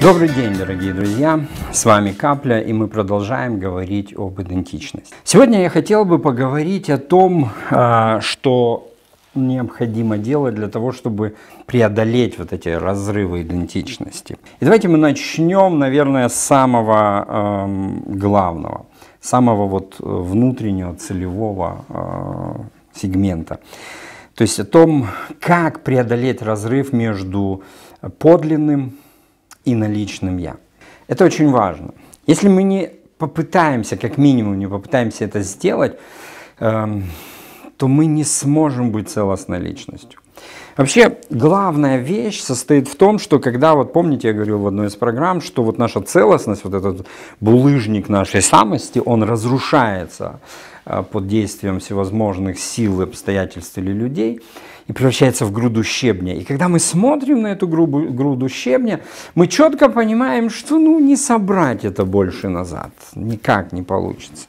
Добрый день, дорогие друзья! С вами Капля, и мы продолжаем говорить об идентичности. Сегодня я хотел бы поговорить о том, а, что необходимо делать для того, чтобы преодолеть вот эти разрывы идентичности. И давайте мы начнем, наверное, с самого эм, главного, самого вот внутреннего целевого э, сегмента. То есть о том, как преодолеть разрыв между подлинным и наличным я. Это очень важно. Если мы не попытаемся, как минимум не попытаемся это сделать, эм, то мы не сможем быть целостной личностью. Вообще, главная вещь состоит в том, что когда, вот помните, я говорил в одной из программ, что вот наша целостность, вот этот булыжник нашей самости, он разрушается а, под действием всевозможных сил, обстоятельств или людей и превращается в груду щебня. И когда мы смотрим на эту грубу, груду щебня, мы четко понимаем, что ну не собрать это больше назад, никак не получится.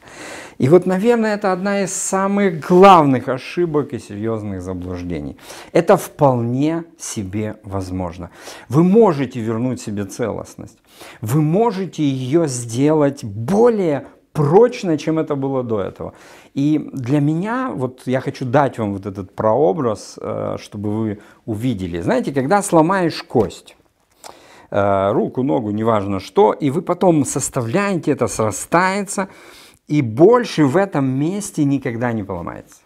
И вот, наверное, это одна из самых главных ошибок и серьезных заблуждений. Это вполне себе возможно. Вы можете вернуть себе целостность. Вы можете ее сделать более прочно, чем это было до этого. И для меня, вот я хочу дать вам вот этот прообраз, э, чтобы вы увидели. Знаете, когда сломаешь кость, э, руку, ногу, неважно что, и вы потом составляете это, срастается, и больше в этом месте никогда не поломается.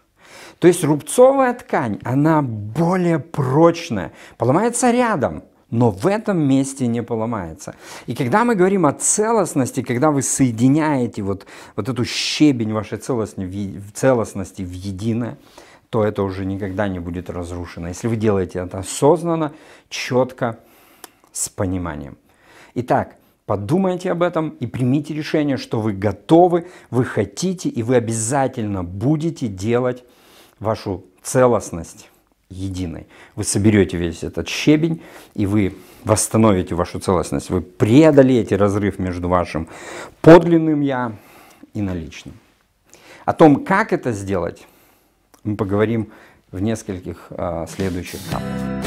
То есть рубцовая ткань, она более прочная, поломается рядом, но в этом месте не поломается. И когда мы говорим о целостности, когда вы соединяете вот, вот эту щебень вашей целостности в, целостности в единое, то это уже никогда не будет разрушено. Если вы делаете это осознанно, четко, с пониманием. Итак, Подумайте об этом и примите решение, что вы готовы, вы хотите и вы обязательно будете делать вашу целостность единой. Вы соберете весь этот щебень, и вы восстановите вашу целостность. Вы преодолеете разрыв между вашим подлинным «я» и наличным. О том, как это сделать, мы поговорим в нескольких э, следующих этапах.